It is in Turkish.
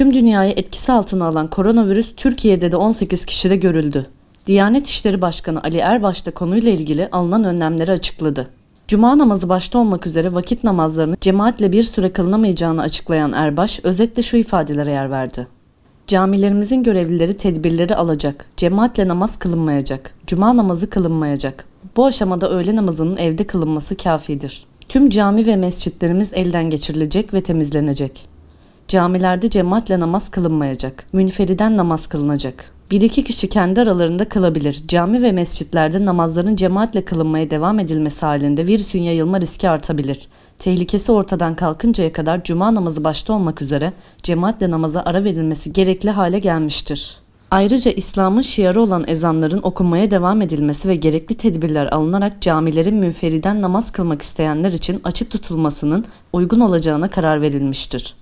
Tüm dünyayı etkisi altına alan koronavirüs Türkiye'de de 18 kişide görüldü. Diyanet İşleri Başkanı Ali Erbaş da konuyla ilgili alınan önlemleri açıkladı. Cuma namazı başta olmak üzere vakit namazlarını cemaatle bir süre kılınamayacağını açıklayan Erbaş özetle şu ifadelere yer verdi. Camilerimizin görevlileri tedbirleri alacak. Cemaatle namaz kılınmayacak. Cuma namazı kılınmayacak. Bu aşamada öğle namazının evde kılınması kafidir. Tüm cami ve mescitlerimiz elden geçirilecek ve temizlenecek. Camilerde cemaatle namaz kılınmayacak. Münferiden namaz kılınacak. Bir iki kişi kendi aralarında kılabilir. Cami ve mescitlerde namazların cemaatle kılınmaya devam edilmesi halinde virüsün yayılma riski artabilir. Tehlikesi ortadan kalkıncaya kadar cuma namazı başta olmak üzere cemaatle namaza ara verilmesi gerekli hale gelmiştir. Ayrıca İslam'ın şiarı olan ezanların okunmaya devam edilmesi ve gerekli tedbirler alınarak camilerin münferiden namaz kılmak isteyenler için açık tutulmasının uygun olacağına karar verilmiştir.